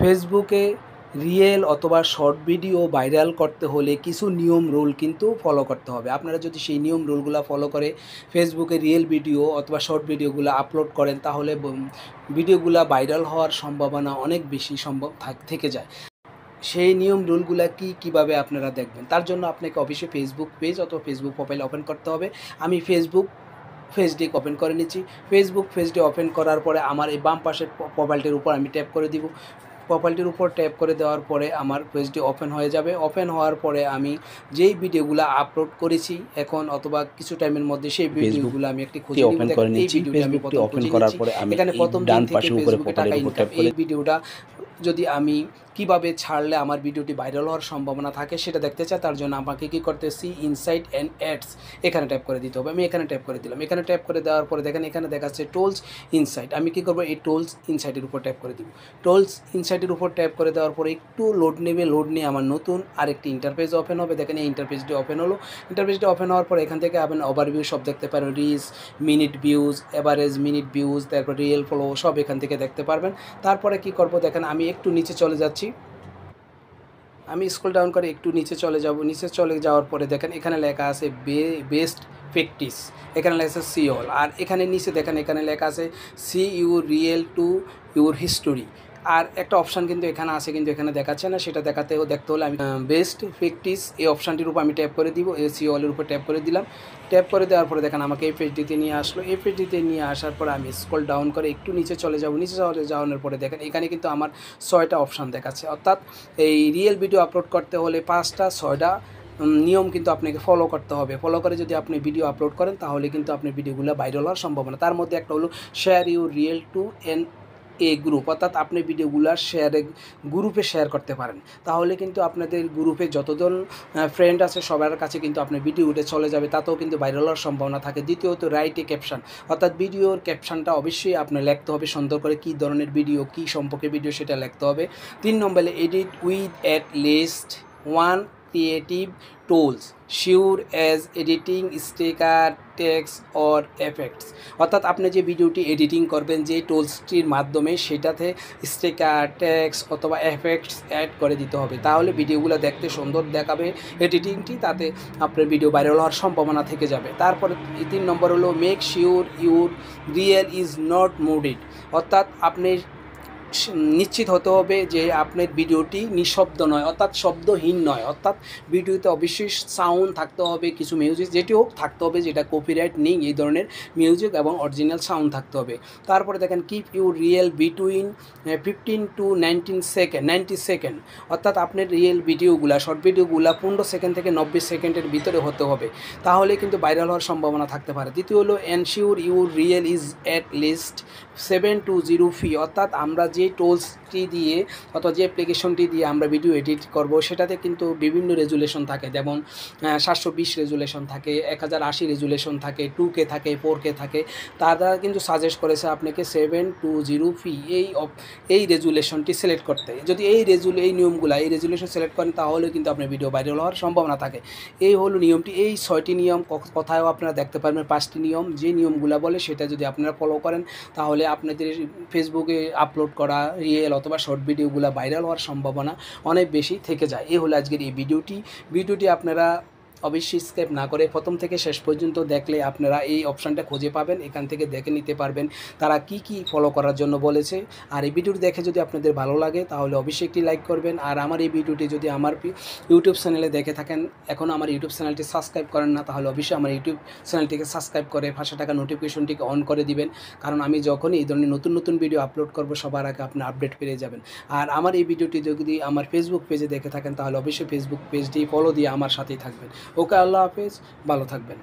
ফেসবুকে রিয়েল অথবা short video viral করতে হলে কিছু নিয়ম রুল কিন্তু ফলো করতে হবে আপনারা যদি সেই নিয়ম রুলগুলো ফলো করে ফেসবুকে রিয়েল ভিডিও অথবা শর্ট ভিডিওগুলো আপলোড করেন তাহলে ভিডিওগুলো ভাইরাল হওয়ার সম্ভাবনা অনেক বেশি সম্ভব থেকে যায় সেই নিয়ম রুলগুলো কি কিভাবে আপনারা দেখবেন তার জন্য আপনাকে অবশ্যই ফেসবুক পেজ অথবা ফেসবুক প্রোফাইল ওপেন করতে হবে আমি ফেসবুক ফেসডিক ওপেন করে নিচ্ছি ফেসবুক ফেসডে ওপেন করার পরে আমার এই বাম পাশের প্রোফাইলটির উপর আমি ট্যাপ করে দিব প্রোফাইলটির উপর ট্যাপ করে দেওয়ার পরে আমার পেজটি ওপেন হয়ে যাবে ওপেন হওয়ার পরে আমি যেই ভিডিওগুলো আপলোড করেছি এখন অথবা কিছু টাইমের মধ্যে সেই ভিডিওগুলো আমি একটি খুঁজে ওপেন করে নিয়েছি ফেসবুকটি ওপেন করার পরে আমি এখানে প্রথম দিন থেকে ফেসবুকে টাকা ইনকাম এই ভিডিওটা যদি আমি কিভাবে ছাড়লে আমার ভিডিওটি ভাইরাল হওয়ার সম্ভাবনা থাকে সেটা দেখতে চাই তার জন্য আমাকে কী করতেছি ইনসাইট অ্যান্ড অ্যাডস এখানে ট্যাপ করে দিতে হবে আমি এখানে ট্যাপ করে দিলাম এখানে ট্যাপ করে দেওয়ার পরে দেখেন এখানে দেখাচ্ছে টোলস ইনসাইট আমি কী করবো এই টোলস ইনসাইটের উপর ট্যাপ করে দিব টোলস ইনসাইটের উপর ট্যাপ করে দেওয়ার পরে একটু লোড নেবে লোড নিয়ে আমার নতুন আরেকটি ইন্টারফেস ওপেন হবে দেখেন এই ইন্টারপেজটি ওপেন হলো ইন্টারপেজটি ওপেন হওয়ার পর এখান থেকে আপনি ওভারভিউ সব দেখতে পারেন reach minute views average minute views তারপর রিয়েল ফলো সব এখান থেকে দেখতে পারবেন তারপরে কি করব দেখেন আমি আমি একটু নিচে চলে যাচ্ছি আমি স্কুল ডাউন করে একটু নিচে চলে যাব নিচে চলে যাওয়ার পরে দেখেন এখানে লেখা আছে বে বেস্ট প্র্যাকটিস এখানে লেখা আছে সিওল আর এখানে নিচে দেখেন এখানে লেখা আছে see you reel to your history আর একটা অপশান কিন্তু এখানে আছে কিন্তু এখানে দেখাচ্ছে না সেটা দেখাতে দেখতে হলে আমি বেস্ট ফেকটিস এই অপশানটির উপর আমি ট্যাপ করে দিব এই অলের উপর ট্যাপ করে দিলাম ট্যাপ করে দেওয়ার পরে দেখেন আমাকে এই পেজটিতে নিয়ে আসলো এই পেজটিতে নিয়ে আসার পরে আমি স্কল ডাউন করে একটু নিচে চলে যাব নিচে চলে যাওয়ানোর পরে দেখেন এখানে কিন্তু আমার ছয়টা অপশান দেখাচ্ছে অর্থাৎ এই রিয়েল ভিডিও আপলোড করতে হলে পাঁচটা ছয়টা নিয়ম কিন্তু আপনাকে ফলো করতে হবে ফলো করে যদি আপনি ভিডিও আপলোড করেন তাহলে কিন্তু আপনি ভিডিওগুলো ভাইরাল হওয়ার সম্ভাবনা তার মধ্যে একটা হলো share you reel to and a group অর্থাৎ আপনি ভিডিওগুলো শেয়ারে গ্রুপে শেয়ার করতে পারেন তাহলে কিন্তু আপনাদের গ্রুপে যতজন ফ্রেন্ড আছে সবার কাছে কিন্তু আপনার ভিডিও উঠে চলে যাবে তাতেও কিন্তু ভাইরাল হওয়ার সম্ভাবনা থাকে দ্বিতীয়ত রাইটে ক্যাপশন অর্থাৎ ভিডিওর ক্যাপশনটা অবশ্যই আপনার লিখতে হবে সুন্দর করে কী ধরনের ভিডিও কী সম্পর্কে ভিডিও সেটা লিখতে হবে তিন নম্বরে edit with at least one creative tools sure as editing sticker text or effects অর্থাৎ আপনি যে ভিডিওটি এডিটিং করবেন যে টুলসটির মাধ্যমে সেটাতে স্টিকার টেক্স অথবা এফেক্টস অ্যাড করে দিতে হবে তাহলে ভিডিওগুলো দেখতে সুন্দর দেখাবে এডিটিংটি তাতে আপনার ভিডিও ভাইরাল হওয়ার সম্ভাবনা থেকে যাবে তারপরে তিন নম্বর হলো make sure your reel is not muted অর্থাৎ আপনি নিশ্চিত হতে হবে যে আপনার ভিডিওটি নিঃশব্দ নয় অর্থাৎ শব্দহীন নয় অর্থাৎ ভিডিওতে অবশ্যই সাউন্ড থাকতে হবে কিছু মিউজিক যেটি হোক থাকতে হবে যেটা কপিরাইট নেই এই ধরনের মিউজিক এবং অরিজিনাল সাউন্ড থাকতে হবে তারপরে দেখেন keep you reel between fifteen to nineteen second ninety second অর্থাৎ আপনার রিয়েল ভিডিওগুলা শর্ট ভিডিওগুলা পনেরো সেকেন্ড থেকে নব্বই সেকেন্ডের ভিতরে হতে হবে তাহলে কিন্তু ভাইরাল হওয়ার সম্ভাবনা থাকতে পারে দ্বিতীয় হলো ensure your reel is at least seven two zero p অর্থাৎ আমরা যে যে টোলসটি দিয়ে অথবা যে অ্যাপ্লিকেশনটি দিয়ে আমরা ভিডিও এডিট করব সেটাতে কিন্তু বিভিন্ন রেজুলেশন থাকে যেমন সাতশো বিশ রেজুলেশন থাকে এক হাজার আশি রেজুলেশন থাকে টু কে থাকে ফোর কে থাকে তারা কিন্তু সাজেস্ট করেছে আপনাকে সেভেন টু জিরো ফি এই এই রেজুলেশনটি সিলেক্ট করতে যদি এই রেজুল এই নিয়মগুলো এই রেজুলেশন সিলেক্ট করেন তাহলে কিন্তু আপনার ভিডিও ভাইরাল হওয়ার সম্ভাবনা থাকে এই হলো নিয়মটি এই ছয়টি নিয়ম কোথাও আপনারা দেখতে পারবেন পাঁচটি নিয়ম যে নিয়মগুলো বলে সেটা যদি আপনারা ফলো করেন তাহলে আপনাদের ফেসবুকে আপলোড করা করা রিয়েল অথবা শর্ট ভিডিওগুলো ভাইরাল হওয়ার সম্ভাবনা অনেক বেশি থেকে যায় এ হলো আজকের এই ভিডিওটি ভিডিওটি আপনারা অবশ্যই স্কেপ না করে প্রথম থেকে শেষ পর্যন্ত দেখলে আপনারা এই অপশানটা খুঁজে পাবেন এখান থেকে দেখে নিতে পারবেন তারা কি কি ফলো করার জন্য বলেছে আর এই ভিডিওটি দেখে যদি আপনাদের ভালো লাগে তাহলে অবশ্যই একটি লাইক করবেন আর আমার এই ভিডিওটি যদি আমার ইউটিউব চ্যানেলে দেখে থাকেন এখন আমার ইউটিউব চ্যানেলটি সাবস্ক্রাইব করেন না তাহলে অবশ্যই আমার ইউটিউব চ্যানেলটিকে সাবস্ক্রাইব করে ফাঁসা টাকা নোটিফিকেশনটিকে অন করে দিবেন কারণ আমি যখনই এই ধরনের নতুন নতুন ভিডিও আপলোড করব সবার আগে আপনি আপডেট পেয়ে যাবেন আর আমার এই ভিডিওটি যদি আমার ফেসবুক পেজে দেখে থাকেন তাহলে অবশ্যই ফেসবুক পেজটি ফলো দিয়ে আমার সাথেই থাকবেন ওকে আল্লাহ হাফেজ ভালো থাকবেন